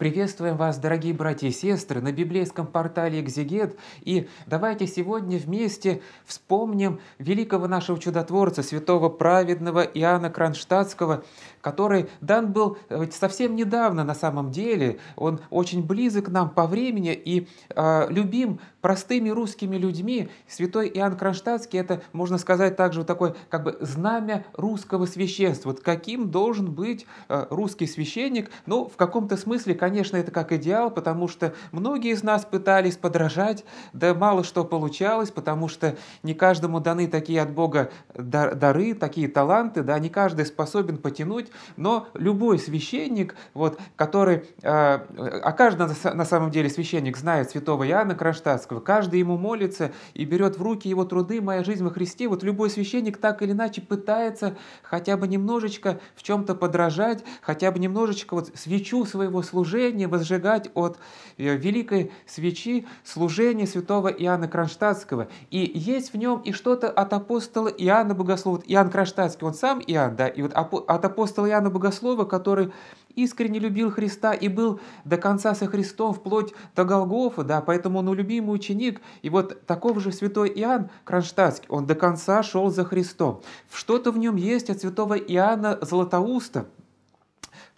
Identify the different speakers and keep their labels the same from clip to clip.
Speaker 1: Приветствуем вас, дорогие братья и сестры, на библейском портале «Экзегет». И давайте сегодня вместе вспомним великого нашего чудотворца, святого праведного Иоанна Кронштадтского, который дан был э, совсем недавно на самом деле. Он очень близок к нам по времени и э, любим простыми русскими людьми. Святой Иоанн Кронштадтский – это, можно сказать, также вот такое как бы знамя русского священства. Вот каким должен быть э, русский священник? Ну, в каком-то смысле, конечно, конечно, это как идеал, потому что многие из нас пытались подражать, да мало что получалось, потому что не каждому даны такие от Бога дары, такие таланты, да, не каждый способен потянуть, но любой священник, вот, который, а, а каждый на самом деле священник знает святого Иоанна Кронштадтского, каждый ему молится и берет в руки его труды «Моя жизнь во Христе», вот любой священник так или иначе пытается хотя бы немножечко в чем-то подражать, хотя бы немножечко вот свечу своего служения служение возжигать от э, великой свечи служение святого Иоанна Кронштадтского. И есть в нем и что-то от апостола Иоанна Богослова. Иоанн Кронштадтский, он сам Иоанн, да, и вот от апостола Иоанна Богослова, который искренне любил Христа и был до конца со Христом вплоть до Голгофа, да, поэтому он любимый ученик. И вот такого же святой Иоанн Кронштадтский, он до конца шел за Христом. Что-то в нем есть от святого Иоанна Златоуста,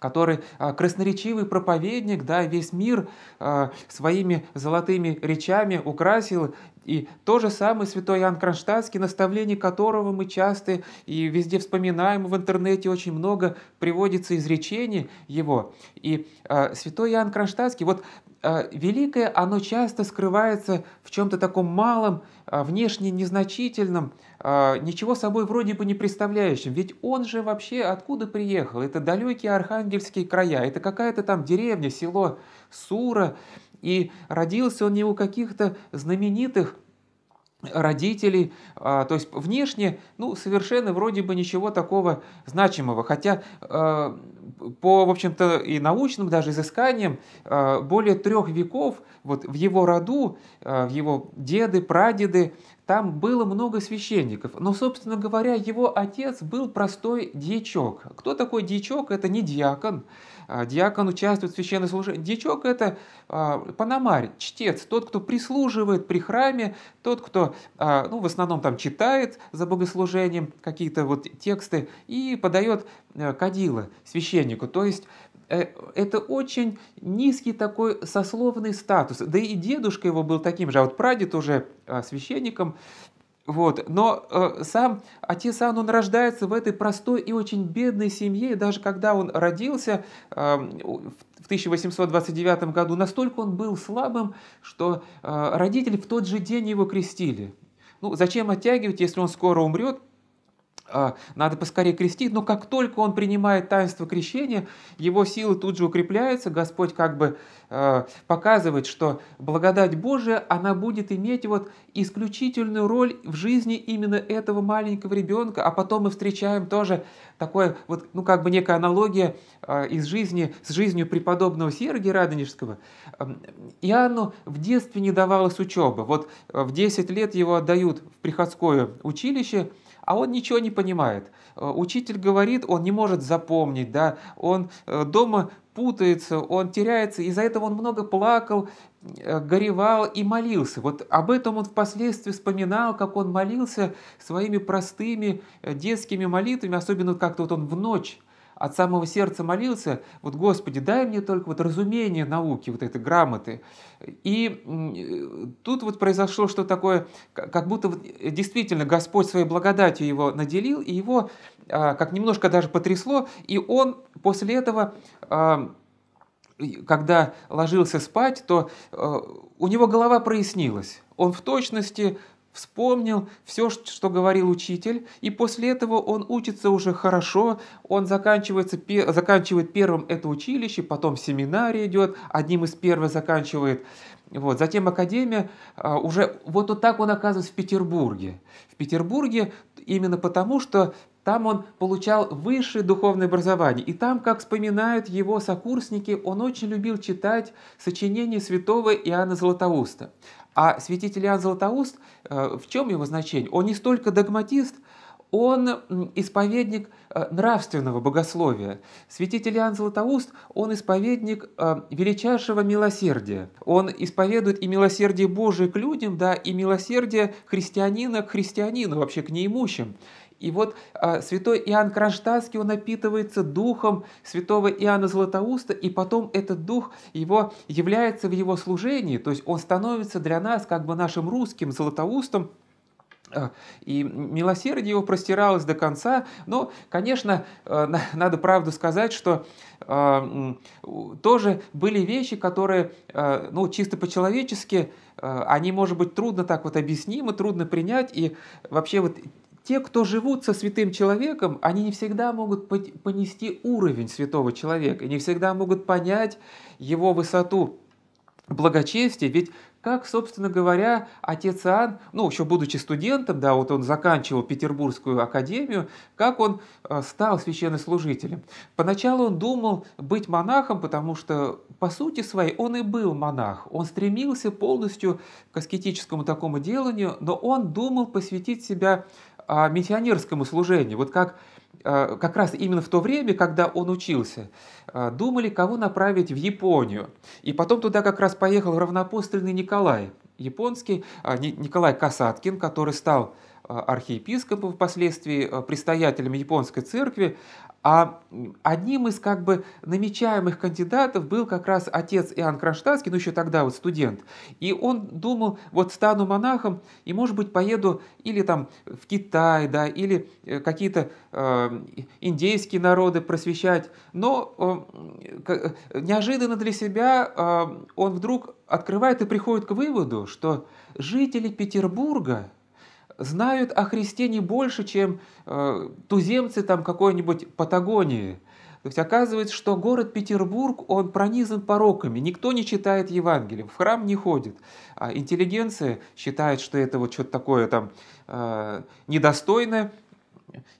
Speaker 1: который а, красноречивый проповедник, да, весь мир а, своими золотыми речами украсил и то же самое святой Иоанн Кронштадтский, наставление которого мы часто и везде вспоминаем, в интернете очень много приводится изречений его. И э, святой Иоанн Кронштадтский, вот э, великое, оно часто скрывается в чем-то таком малом, э, внешне незначительном, э, ничего собой вроде бы не представляющем. Ведь он же вообще откуда приехал? Это далекие архангельские края, это какая-то там деревня, село Сура, и родился он не у каких-то знаменитых родителей, а, то есть внешне, ну, совершенно вроде бы ничего такого значимого, хотя а, по, в общем-то, и научным даже изысканиям а, более трех веков вот в его роду, в его деды, прадеды, там было много священников, но, собственно говоря, его отец был простой дьячок. Кто такой дьячок? Это не диакон, а, диакон участвует в священном служении. Дьячок – это а, панамарь, чтец, тот, кто прислуживает при храме, тот, кто а, ну, в основном там читает за богослужением какие-то вот тексты и подает э, кадила священнику. То есть э, это очень низкий такой сословный статус. Да и дедушка его был таким же, а вот прадед уже священником вот. Но э, сам отец Ан, он рождается в этой простой и очень бедной семье, и даже когда он родился э, в 1829 году, настолько он был слабым, что э, родители в тот же день его крестили. Ну, зачем оттягивать, если он скоро умрет, а, надо поскорее крестить, но как только он принимает таинство крещения, его силы тут же укрепляются, Господь как бы а, показывает, что благодать Божия, она будет иметь вот исключительную роль в жизни именно этого маленького ребенка, а потом мы встречаем тоже такое, вот, ну как бы некая аналогия а, из жизни, с жизнью преподобного Сергия Радонежского. Иоанну в детстве не давалась учеба, вот в 10 лет его отдают в приходское училище – а он ничего не понимает. Э, учитель говорит, он не может запомнить, да, он э, дома путается, он теряется, из-за этого он много плакал, э, горевал и молился. Вот об этом он впоследствии вспоминал, как он молился своими простыми детскими молитвами, особенно как-то вот он в ночь от самого сердца молился, вот Господи, дай мне только вот разумение науки, вот этой грамоты. И э, тут вот произошло что такое, как будто вот э, действительно Господь своей благодатью его наделил, и его а, как немножко даже потрясло, и он после этого а, когда ложился спать, то э, у него голова прояснилась. Он в точности Вспомнил все, что говорил учитель, и после этого он учится уже хорошо, он заканчивается, заканчивает первым это училище, потом семинарий идет, одним из первых заканчивает. Вот, затем академия, а, уже вот, вот так он оказывается в Петербурге. В Петербурге именно потому, что там он получал высшее духовное образование. И там, как вспоминают его сокурсники, он очень любил читать сочинения святого Иоанна Златоуста. А святитель Иоанн Златоуст, э, в чем его значение? Он не столько догматист, он исповедник э, нравственного богословия. Святитель Иоанн Златоуст, он исповедник э, величайшего милосердия. Он исповедует и милосердие Божие к людям, да, и милосердие христианина к христианину, вообще к неимущим. И вот э, святой Иоанн Кронштадтский, он напитывается духом святого Иоанна Златоуста, и потом этот дух его является в его служении, то есть он становится для нас как бы нашим русским Златоустом, а, и милосердие его простиралось до конца. Но, конечно, а, надо правду сказать, что тоже были вещи, которые, ну, чисто по-человечески, они, может быть, трудно так вот объяснимы, трудно принять. И вообще вот те, кто живут со святым человеком, они не всегда могут понести уровень святого человека, и не всегда могут понять его высоту благочестия, ведь как, собственно говоря, отец Иоанн, ну, еще будучи студентом, да, вот он заканчивал Петербургскую академию, как он э, стал священнослужителем. Поначалу он думал быть монахом, потому что, по сути своей, он и был монах. Он стремился полностью к аскетическому такому деланию, но он думал посвятить себя о миссионерскому служению. Вот как э, как раз именно в то время, когда он учился, э, думали, кого направить в Японию. И потом туда как раз поехал равнопостольный Николай, японский, а, Николай Касаткин, который стал а, архиепископом, впоследствии а, предстоятелем японской церкви, а одним из как бы намечаемых кандидатов был как раз отец Иоанн Кронштадтский, ну еще тогда вот студент. И он думал, вот стану монахом и, может быть, поеду или там в Китай, да, или э, какие-то э, индейские народы просвещать. Но э, неожиданно для себя э, он вдруг открывает и приходит к выводу, что жители Петербурга – знают о Христе не больше, чем э, туземцы там какой-нибудь Патагонии. То есть оказывается, что город Петербург, он пронизан пороками, никто не читает Евангелие, в храм не ходит. А интеллигенция считает, что это вот что-то такое там э, недостойное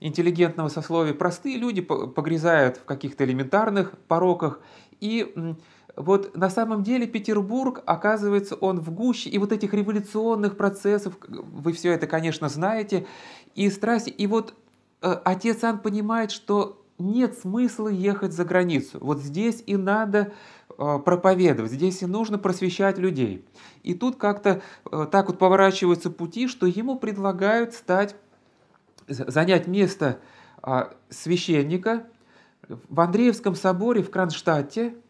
Speaker 1: интеллигентного сословия. Простые люди погрязают в каких-то элементарных пороках, и вот на самом деле Петербург, оказывается, он в гуще и вот этих революционных процессов, вы все это, конечно, знаете, и страсти. И вот э, отец Ан понимает, что нет смысла ехать за границу. Вот здесь и надо э, проповедовать, здесь и нужно просвещать людей. И тут как-то э, так вот поворачиваются пути, что ему предлагают стать, занять место э, священника в Андреевском соборе в Кронштадте –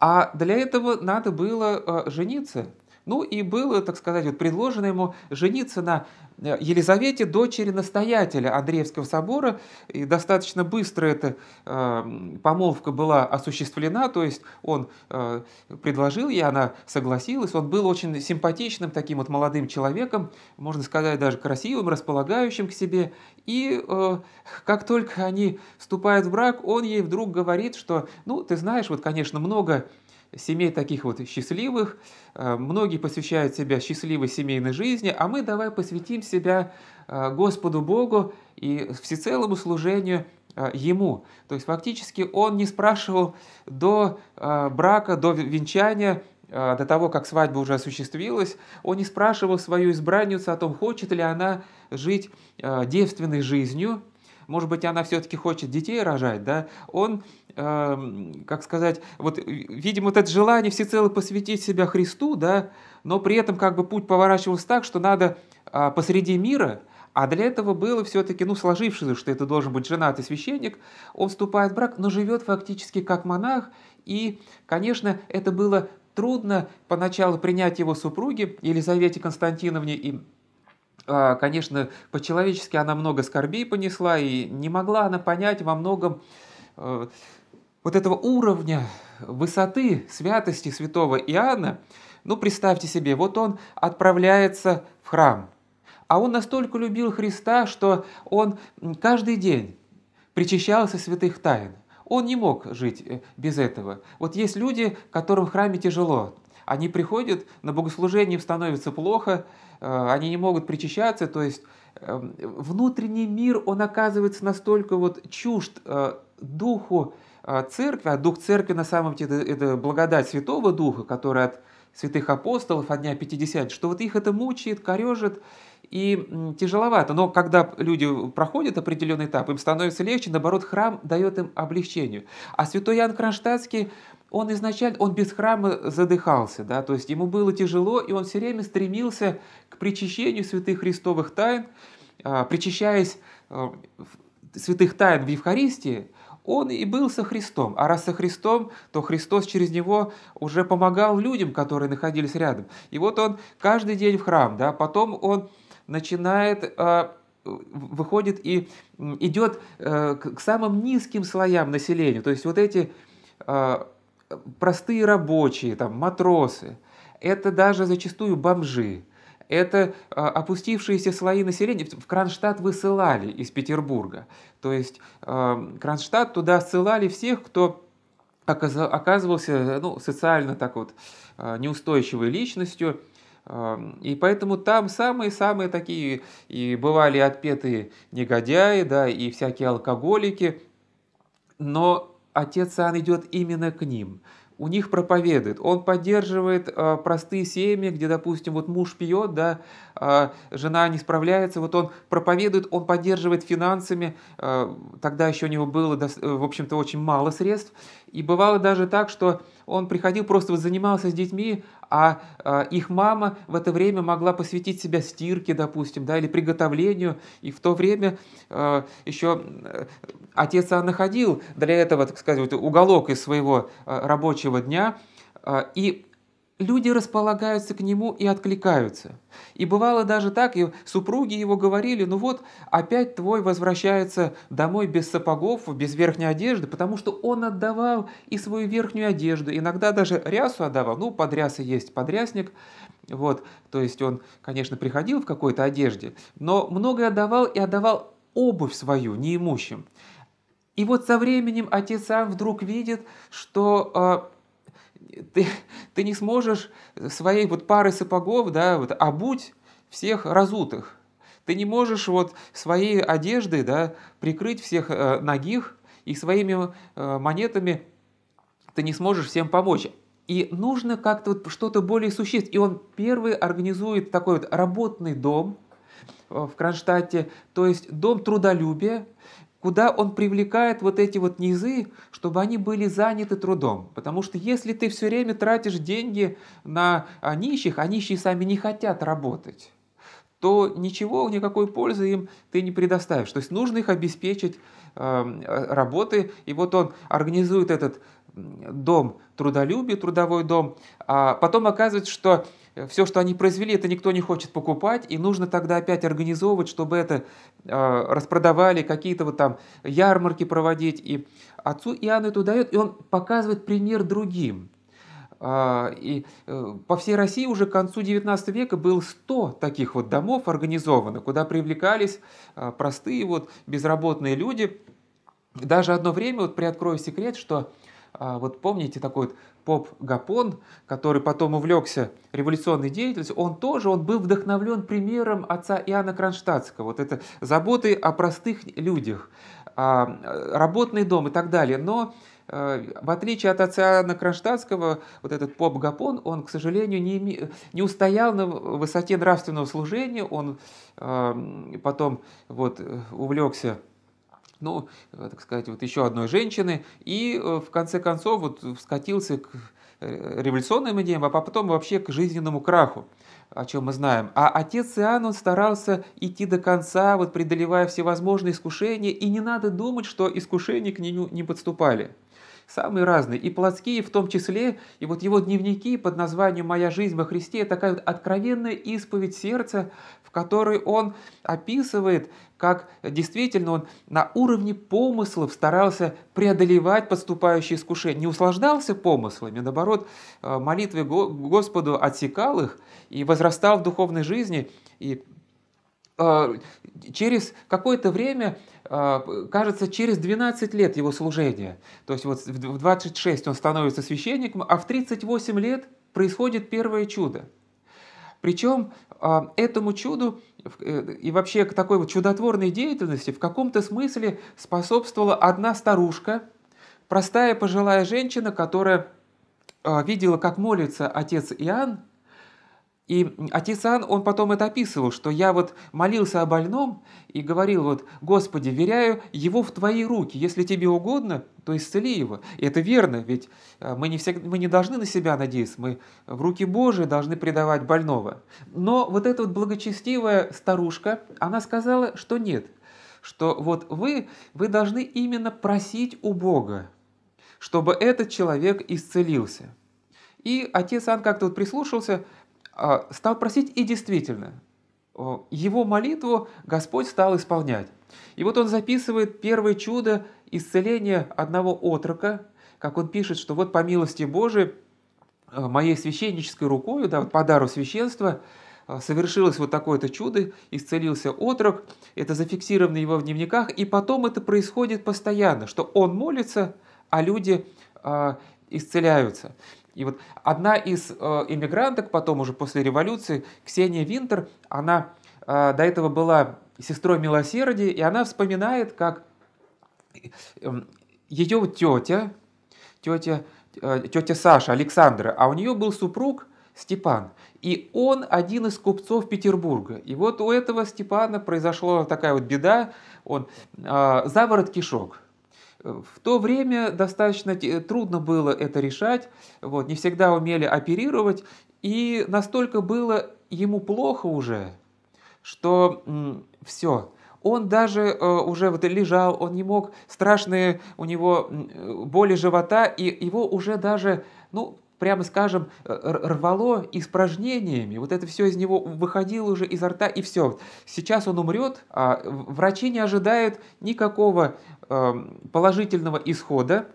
Speaker 1: а для этого надо было э, жениться. Ну и было, так сказать, вот предложено ему жениться на э, Елизавете, дочери настоятеля Андреевского собора. И достаточно быстро эта э, помолвка была осуществлена, то есть он э, предложил ей, она согласилась. Он был очень симпатичным таким вот молодым человеком, можно сказать, даже красивым, располагающим к себе. И э, как только они вступают в брак, он ей вдруг говорит, что, ну, ты знаешь, вот, конечно, много семей таких вот счастливых, э, многие посвящают себя счастливой семейной жизни, а мы давай посвятим себя э, Господу Богу и всецелому служению э, ему. То есть фактически он не спрашивал до э, брака, до венчания а, до того, как свадьба уже осуществилась, он не спрашивал свою избранницу о том, хочет ли она жить а, девственной жизнью, может быть, она все-таки хочет детей рожать, да, он, э, как сказать, вот, видимо, вот это желание всецело посвятить себя Христу, да, но при этом как бы путь поворачивался так, что надо э, посреди мира, а для этого было все-таки, ну, сложившееся, что это должен быть женатый священник, он вступает в брак, но живет фактически как монах, и, конечно, это было Трудно поначалу принять его супруге Елизавете Константиновне и а, конечно, по-человечески она много скорбей понесла, и не могла она понять во многом э, вот этого уровня высоты святости святого Иоанна. Ну, представьте себе, вот он отправляется в храм, а он настолько любил Христа, что он каждый день причащался святых тайн – он не мог жить э, без этого. Вот есть люди, которым в храме тяжело. Они приходят, на богослужение им становится плохо, э, они не могут причащаться, то есть эм, внутренний мир, он оказывается настолько вот чужд э, духу церкви, а дух церкви на самом деле это благодать Святого Духа, которая от святых апостолов от дня Пятидесят, что вот их это мучает, корежит, и тяжеловато, но когда люди проходят определенный этап, им становится легче, наоборот, храм дает им облегчение. А святой Иоанн Кронштадтский, он изначально, он без храма задыхался, да, то есть ему было тяжело, и он все время стремился к причащению святых христовых тайн, а, причащаясь э, святых тайн в Евхаристии, он и был со Христом. А раз со Христом, то Христос через него уже помогал людям, которые находились рядом. И вот он каждый день в храм, да, потом он начинает а, э, выходит и идет э, к самым низким слоям населения. То есть вот эти а, простые рабочие, там, матросы, это даже зачастую бомжи, это а, опустившиеся слои населения. В Кронштадт высылали из Петербурга. То есть Кронштадт туда ссылали всех, кто оказывался ну, социально так вот неустойчивой личностью, и поэтому там самые-самые такие и бывали отпетые негодяи, да, и всякие алкоголики. Но отец Иоанн идет именно к ним. У них проповедует. Он поддерживает э, простые семьи, где, допустим, вот муж пьет, да, э, жена не справляется. Вот он проповедует, он поддерживает финансами. Э, тогда еще у него было, в общем-то, очень мало средств. И бывало даже так, что он приходил, просто вот занимался с детьми, а, а их мама в это время могла посвятить себя стирке, допустим, да, или приготовлению, и в то время а, еще э, отец находил для этого, так сказать, уголок из своего а, рабочего дня, и люди располагаются к нему и откликаются. И бывало даже так, и супруги его говорили, ну вот, опять твой возвращается домой без сапогов, без верхней одежды, потому что он отдавал и свою верхнюю одежду, иногда даже рясу отдавал, ну, подрясы есть подрясник, вот, то есть он, конечно, приходил в какой-то одежде, но многое отдавал и отдавал обувь свою неимущим. И вот со временем отец сам вдруг видит, что а, ты, ты не сможешь своей вот парой сапогов, да, вот, обуть всех разутых. Ты не можешь вот своей одеждой, да, прикрыть всех э, ногих и своими э, монетами ты не сможешь всем помочь. И нужно как-то вот что-то более существенное. И он первый организует такой вот работный дом э, в Кронштадте, то есть дом трудолюбия, куда он привлекает вот эти вот низы, чтобы они были заняты трудом. Потому что если ты все время тратишь деньги на а, нищих, а нищие сами не хотят работать, то ничего, никакой пользы им ты не предоставишь. То есть нужно их обеспечить э, работой. И вот он организует этот дом трудолюбие, трудовой дом, а потом оказывается, что Э, все, что они произвели, это никто не хочет покупать, и нужно тогда опять организовывать, чтобы это э, распродавали, какие-то вот там ярмарки проводить. И отцу Иоанну это удает, и он показывает пример другим. Э, и э, по всей России уже к концу XIX века было 100 таких вот домов организовано, куда привлекались э, простые вот безработные люди. Даже одно время, вот приоткрою секрет, что э, а, вот помните такой вот поп Гапон, который потом увлекся революционной деятельностью, он тоже, он был вдохновлен примером отца Иоанна Кронштадтского, вот это заботы о простых людях, а, работный дом и так далее, но э, в отличие от отца Анна Кронштадтского, вот этот поп Гапон, он, к сожалению, не, име... не устоял на высоте нравственного служения, он э, потом вот, увлекся ну, э, так сказать, вот еще одной женщины, и э, в конце концов вот скатился к э, революционным идеям, а потом вообще к жизненному краху, о чем мы знаем. А отец Иоанн, он старался идти до конца, вот преодолевая всевозможные искушения, и не надо думать, что искушения к нему не подступали самые разные, и плотские в том числе, и вот его дневники под названием «Моя жизнь во Христе» такая вот откровенная исповедь сердца, в которой он описывает, как действительно он на уровне помыслов старался преодолевать подступающие искушения, не услаждался помыслами, а наоборот, э, молитвы Господу отсекал их и возрастал в духовной жизни, и э, через какое-то время, э, кажется, через 12 лет его служения, то есть вот в 26 он становится священником, а в 38 лет происходит первое чудо – причем а, этому чуду э, и вообще к такой вот чудотворной деятельности в каком-то смысле способствовала одна старушка, простая пожилая женщина, которая а, видела, как молится отец Иоанн, и Атисан, он потом это описывал, что я вот молился о больном и говорил вот, «Господи, веряю его в Твои руки, если Тебе угодно, то исцели его». И это верно, ведь э, мы не, всегда, мы не должны на себя надеяться, мы в руки Божии должны предавать больного. Но вот эта вот благочестивая старушка, она сказала, что нет, что вот вы, вы должны именно просить у Бога, чтобы этот человек исцелился. И отец Ан как-то вот прислушался – а, стал просить, и действительно, его молитву Господь стал исполнять. И вот он записывает первое чудо исцеления одного отрока, как он пишет, что вот по милости Божией, э, моей священнической рукой, да, вот по дару священства, э, совершилось вот такое-то чудо, исцелился отрок, это зафиксировано его в дневниках, и потом это происходит постоянно, что он молится, а люди а, исцеляются. И вот одна из э, иммигранток потом уже после революции, Ксения Винтер, она э, до этого была сестрой милосердия, и она вспоминает, как э, эм, ее тетя, тетя, тетя Саша, Александра, а у нее был супруг Степан. И он один из купцов Петербурга. И вот у этого Степана произошла такая вот беда, он э, заворот кишок – в то время достаточно трудно было это решать, вот, не всегда умели оперировать, и настолько было ему плохо уже, что все. Он даже э, уже вот лежал, он не мог, страшные у него э, боли живота, и его уже даже, ну, прямо скажем, э, рвало испражнениями. Вот это все из него выходило уже изо рта, и все. Сейчас он умрет, а врачи не ожидают никакого эм, положительного исхода.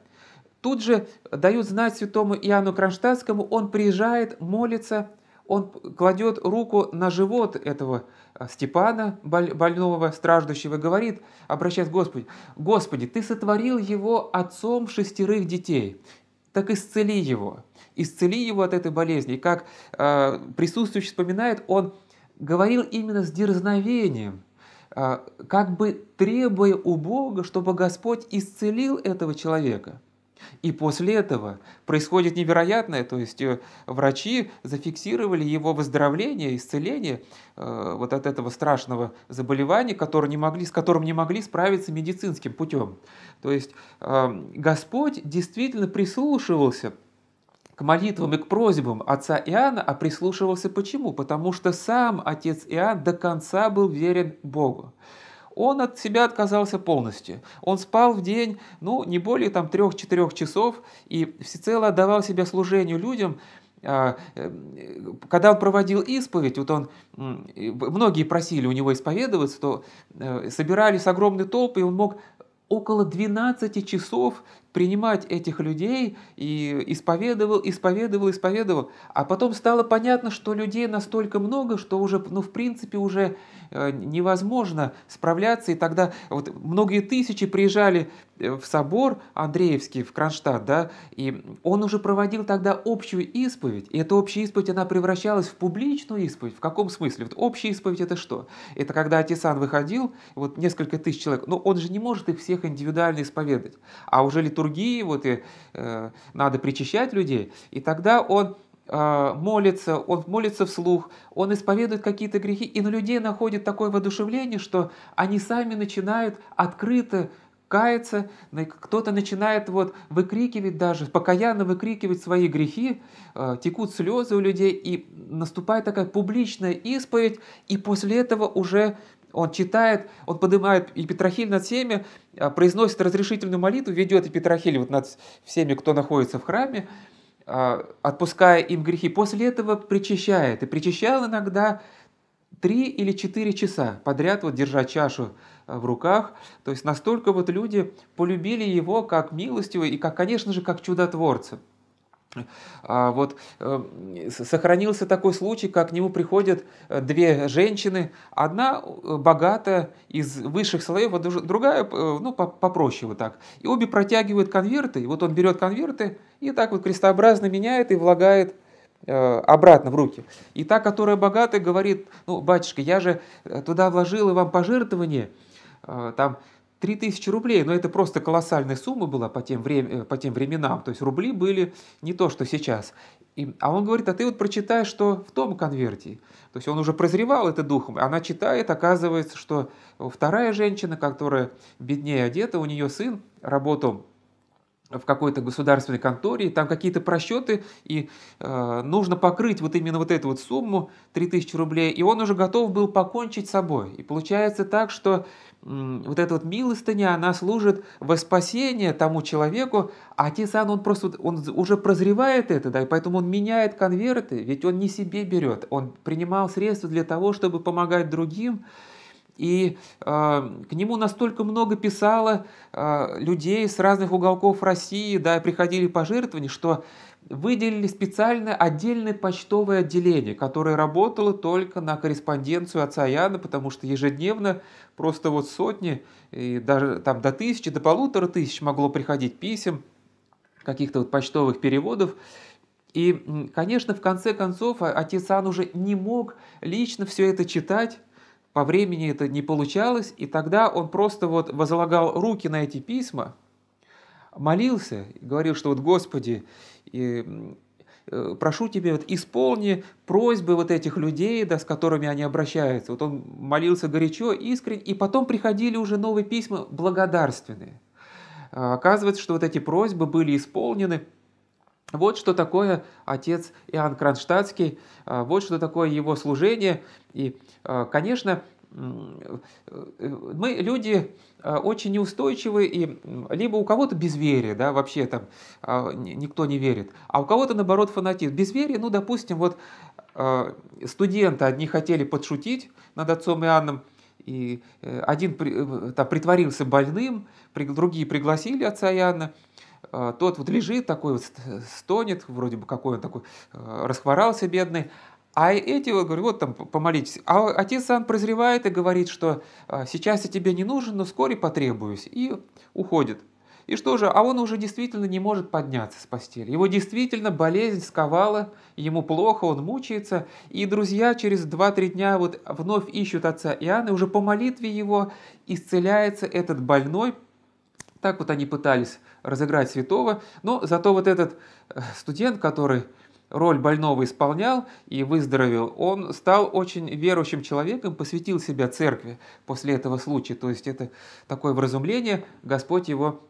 Speaker 1: Тут же дают знать святому Иоанну Кронштадтскому, он приезжает, молится, он кладет руку на живот этого э, Степана, больного, страждущего, и говорит, обращаясь к Господу, «Господи, Ты сотворил его отцом шестерых детей, так исцели его. Исцели его от этой болезни. И как э, присутствующий вспоминает, он говорил именно с дерзновением, э, как бы требуя у Бога, чтобы Господь исцелил этого человека. И после этого происходит невероятное, то есть э, врачи зафиксировали его выздоровление, исцеление э, вот от этого страшного заболевания, которое не могли, с которым не могли справиться медицинским путем. То есть э, Господь действительно прислушивался к молитвам и к просьбам отца Иоанна, а прислушивался почему? Потому что сам отец Иоанн до конца был верен Богу он от себя отказался полностью. Он спал в день, ну, не более там 3-4 часов, и всецело отдавал себя служению людям, а, э, когда он проводил исповедь, вот он, многие просили у него исповедоваться, то э, собирались огромные толпы, и он мог около 12 часов принимать этих людей и исповедовал, исповедовал, исповедовал. А потом стало понятно, что людей настолько много, что уже, ну, в принципе, уже э, невозможно справляться. И тогда вот многие тысячи приезжали э, в собор Андреевский, в Кронштадт, да, и он уже проводил тогда общую исповедь. И эта общая исповедь, она превращалась в публичную исповедь. В каком смысле? Вот общая исповедь – это что? Это когда отец выходил, вот несколько тысяч человек, но он же не может их всех индивидуально исповедать. А уже литургия литургии, вот и э, надо причащать людей. И тогда он э, молится, он молится вслух, он исповедует какие-то грехи, и на людей находит такое воодушевление, что они сами начинают открыто каяться, кто-то начинает вот выкрикивать даже, покаянно выкрикивать свои грехи, э, текут слезы у людей, и наступает такая публичная исповедь, и после этого уже он читает, он поднимает и над всеми, а, произносит разрешительную молитву, ведет и Петрохиль вот над всеми, кто находится в храме, а, отпуская им грехи. После этого причащает. И причащал иногда три или четыре часа подряд, вот держа чашу а, в руках. То есть настолько вот люди полюбили его как милостивого и, как, конечно же, как чудотворца. А вот э, сохранился такой случай, как к нему приходят э, две женщины, одна э, богатая из высших слоев, а другая, ну, попроще вот так. И обе протягивают конверты, и вот он берет конверты и так вот крестообразно меняет и влагает обратно в руки. И та, которая богатая, говорит, ну, батюшка, я же туда вложила вам пожертвование, там 3000 рублей, но это просто колоссальная сумма была по тем, время, э, по тем временам, то есть рубли были не то, что сейчас. И, а он говорит, а ты вот прочитай, что в том конверте. То есть он уже прозревал это духом, она читает, оказывается, что вторая женщина, которая беднее одета, у нее сын работал в какой-то государственной конторе, там какие-то просчеты, и э, нужно покрыть вот именно вот эту вот сумму, 3000 рублей, и он уже готов был покончить с собой. И получается так, что вот эта вот милостыня, она служит во спасение тому человеку, а отец он просто он уже прозревает это, да, и поэтому он меняет конверты, ведь он не себе берет, он принимал средства для того, чтобы помогать другим, и э, к нему настолько много писало э, людей с разных уголков России, да, приходили пожертвования, что выделили специальное отдельное почтовое отделение, которое работало только на корреспонденцию отца Яна, потому что ежедневно просто вот сотни, и даже там до тысячи, до полутора тысяч могло приходить писем, каких-то вот почтовых переводов. И, конечно, в конце концов, а, отец Ан уже не мог лично все это читать, по времени это не получалось, и тогда он просто вот возлагал руки на эти письма, молился, говорил, что вот «Господи, и, э, прошу тебя, вот исполни просьбы вот этих людей, да, с которыми они обращаются». Вот он молился горячо, искренне, и потом приходили уже новые письма благодарственные. А оказывается, что вот эти просьбы были исполнены – вот что такое отец Иоанн Кронштадтский, а, вот что такое его служение. И, а, конечно, э, мы люди а, очень неустойчивы, и либо у кого-то безверие, да, вообще там никто не верит, а у кого-то, наоборот, фанатизм. Безверие, ну, допустим, вот студенты одни хотели подшутить над отцом Иоанном, и э, один э, там, притворился больным, другие пригласили отца Иоанна, а, тот вот лежит такой вот стонет, вроде бы какой он такой, а, расхворался бедный, а эти, вот, говорю, вот там помолитесь. А отец сам прозревает и говорит, что а, сейчас я тебе не нужен, но вскоре потребуюсь. И уходит. И что же, а он уже действительно не может подняться с постели. Его действительно болезнь сковала, ему плохо, он мучается. И друзья через 2-3 дня вот вновь ищут отца Иоанна, и уже по молитве его исцеляется этот больной, так вот они пытались разыграть святого, но зато вот этот э, студент, который роль больного исполнял и выздоровел, он стал очень верующим человеком, посвятил себя церкви после этого случая. То есть это такое вразумление, Господь его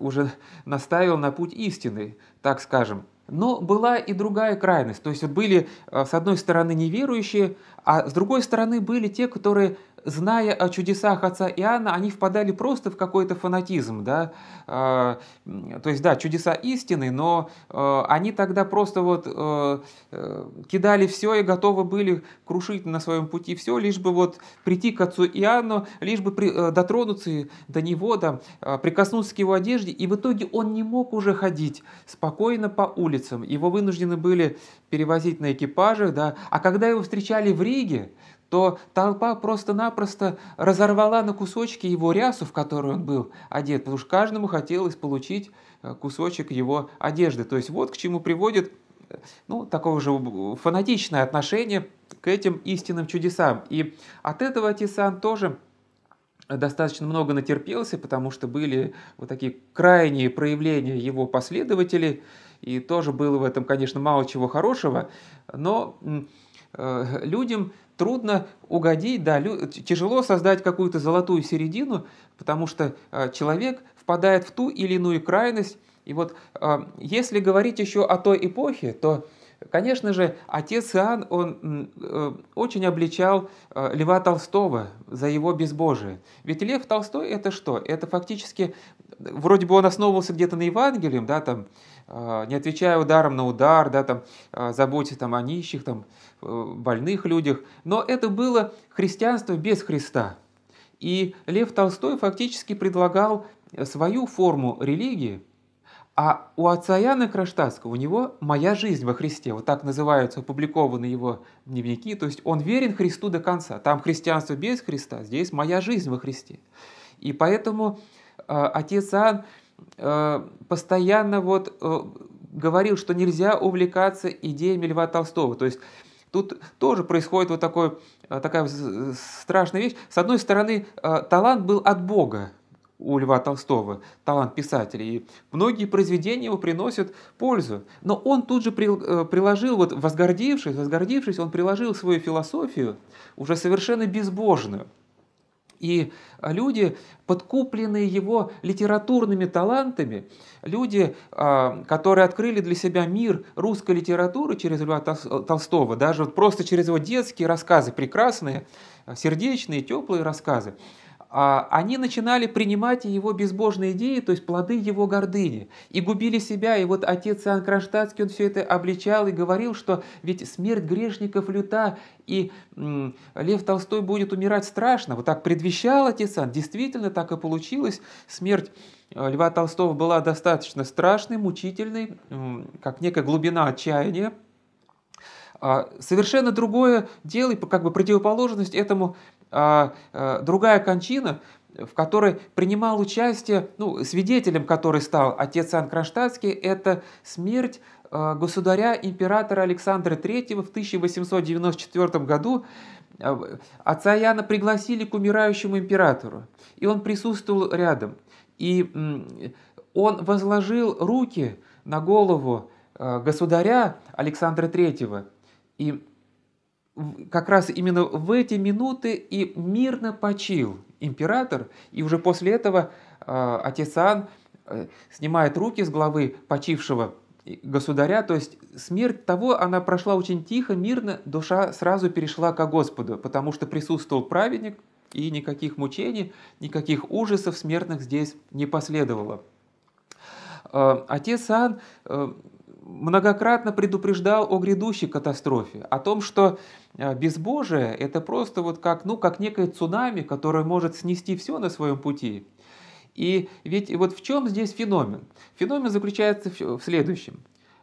Speaker 1: уже наставил на путь истины, так скажем. Но была и другая крайность. То есть вот были, э, с одной стороны, неверующие, а с другой стороны были те, которые, зная о чудесах отца Иоанна, они впадали просто в какой-то фанатизм. Да? А, то есть, да, чудеса истины, но э, они тогда просто вот э, э, кидали все и готовы были крушить на своем пути все, лишь бы вот прийти к отцу Иоанну, лишь бы дотронуться до него, да, прикоснуться к его одежде. И в итоге он не мог уже ходить спокойно по улицам. Его вынуждены были перевозить на экипажах. Да? А когда его встречали в Риме, Риге, то толпа просто-напросто разорвала на кусочки его рясу, в которую он был одет, потому что каждому хотелось получить э, кусочек его одежды. То есть вот к чему приводит э, ну, такого же фанатичное отношение к этим истинным чудесам. И от этого Тисан тоже достаточно много натерпелся, потому что были вот такие крайние проявления его последователей, и тоже было в этом, конечно, мало чего хорошего, но Э, людям трудно угодить, да, тяжело создать какую-то золотую середину, потому что э, человек впадает в ту или иную крайность. И вот э, если говорить еще о той эпохе, то Конечно же, отец Иоанн, он э, очень обличал э, Льва Толстого за его безбожие. Ведь Лев Толстой это что? Это фактически, э, вроде бы он основывался где-то на Евангелии, да, там, не отвечая ударом на удар, да, там, заботясь там, о нищих, там, больных людях, но это было христианство без Христа. И Лев Толстой фактически предлагал свою форму религии, а у отца Яна Кронштадтского, у него «Моя жизнь во Христе», вот так называются опубликованы его дневники, то есть он верен Христу до конца. Там христианство без Христа, здесь «Моя жизнь во Христе». И поэтому э, отец Иоанн э, постоянно вот, э, говорил, что нельзя увлекаться идеями Льва Толстого. То есть тут тоже происходит вот такой, э, такая э, страшная вещь. С одной стороны, э, талант был от Бога, у Льва Толстого, талант писателя. И многие произведения его приносят пользу. Но он тут же э, приложил, вот возгордившись, возгордившись, он приложил свою философию, уже совершенно безбожную. И люди, подкупленные его литературными талантами, люди, а, которые открыли для себя мир русской литературы через Льва э, Толстого, даже просто через его детские рассказы, прекрасные, сердечные, теплые рассказы, а они начинали принимать его безбожные идеи, то есть плоды его гордыни, и губили себя. И вот отец Иоанн Кронштадтский, он все это обличал и говорил, что ведь смерть грешников люта, и Лев Толстой будет умирать страшно. Вот так предвещал отец Иоанн, действительно так и получилось. Смерть э, Льва Толстого была достаточно страшной, мучительной, как некая глубина отчаяния. А, совершенно другое дело, и как бы противоположность этому – а, а, другая кончина, в которой принимал участие, ну, свидетелем который стал отец Иоанн Кронштадтский, это смерть а, государя императора Александра III в 1894 году. Отца Яна пригласили к умирающему императору, и он присутствовал рядом. И он возложил руки на голову государя Александра III, и как раз именно в эти минуты и мирно почил император, и уже после этого э, отец Иоанн э, снимает руки с головы почившего э, государя, то есть смерть того, она прошла очень тихо, мирно, душа сразу перешла ко Господу, потому что присутствовал праведник, и никаких мучений, никаких ужасов смертных здесь не последовало. А, отец Иоанн э, многократно предупреждал о грядущей катастрофе, о том, что а, безбожие – это просто вот как, ну, как некое цунами, которое может снести все на своем пути. И ведь вот в чем здесь феномен? Феномен заключается в следующем.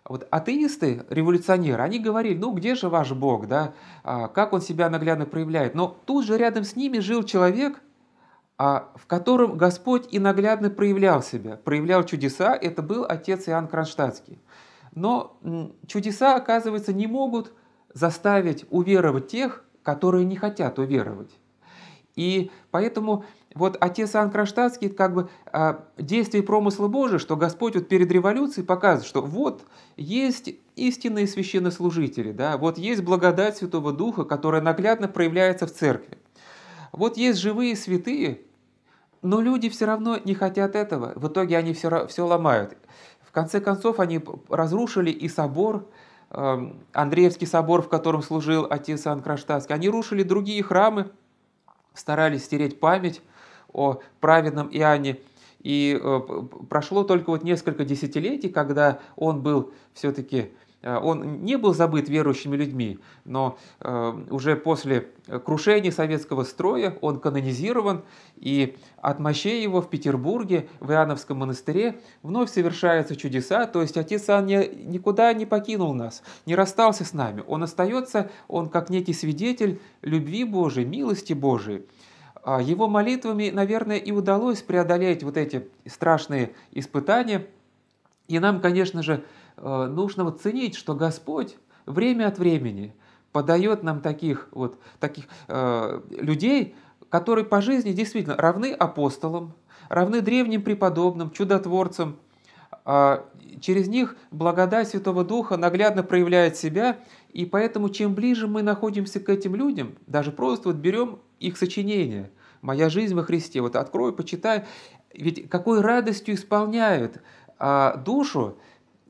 Speaker 1: Вот атеисты, революционеры, они говорили, ну где же ваш Бог, да, а, как он себя наглядно проявляет. Но тут же рядом с ними жил человек, а, в котором Господь и наглядно проявлял себя, проявлял чудеса, это был отец Иоанн Кронштадтский. Но чудеса, оказывается, не могут заставить уверовать тех, которые не хотят уверовать. И поэтому вот отец Иоанн Кронштадтский, как бы а, действие промысла Божия, что Господь вот перед революцией показывает, что вот есть истинные священнослужители, да, вот есть благодать Святого Духа, которая наглядно проявляется в церкви. Вот есть живые святые, но люди все равно не хотят этого. В итоге они все, все ломают конце концов, они разрушили и собор, эм, Андреевский собор, в котором служил отец Анкраштадский. Они рушили другие храмы, старались стереть память о праведном Иоанне. И э, прошло только вот несколько десятилетий, когда он был все-таки Э, он не был забыт верующими людьми, но э, уже после крушения советского строя он канонизирован, и от мощей его в Петербурге, в Иоанновском монастыре, вновь совершаются чудеса, то есть Отец Иоанн никуда не покинул нас, не расстался с нами, он остается, он как некий свидетель любви Божией, милости Божией. А его молитвами, наверное, и удалось преодолеть вот эти страшные испытания, и нам, конечно же, Э, нужно вот ценить, что Господь время от времени подает нам таких вот таких э, людей, которые по жизни действительно равны апостолам, равны древним преподобным, чудотворцам. Э, через них благодать Святого Духа наглядно проявляет себя, и поэтому чем ближе мы находимся к этим людям, даже просто вот берем их сочинение «Моя жизнь во Христе», вот открою, почитаю, ведь какой радостью исполняет э, душу,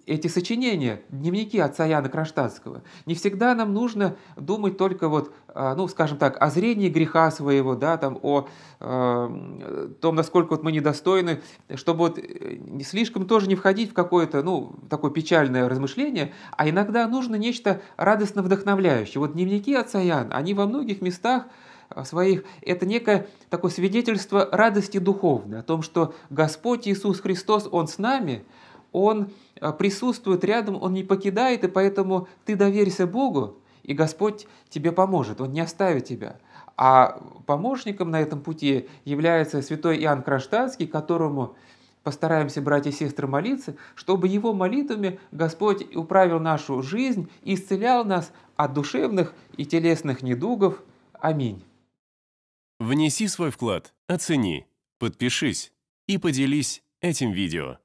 Speaker 1: эти сочинения, дневники отца Яна Кронштадтского. Не всегда нам нужно думать только вот, а, ну, скажем так, о зрении греха своего, да, там, о э, том, насколько вот мы недостойны, чтобы вот э, не слишком тоже не входить в какое-то, ну, такое печальное размышление, а иногда нужно нечто радостно вдохновляющее. Вот дневники отца Яна, они во многих местах а, своих, это некое такое свидетельство радости духовной, о том, что Господь Иисус Христос, Он с нами – он а, присутствует рядом, он не покидает, и поэтому ты доверься Богу, и Господь тебе поможет, Он не оставит тебя. А помощником на этом пути является святой Иоанн Кронштадтский, которому постараемся, братья и сестры, молиться, чтобы его молитвами Господь управил нашу жизнь и исцелял нас от душевных и телесных недугов. Аминь. Внеси свой вклад, оцени, подпишись и поделись этим видео.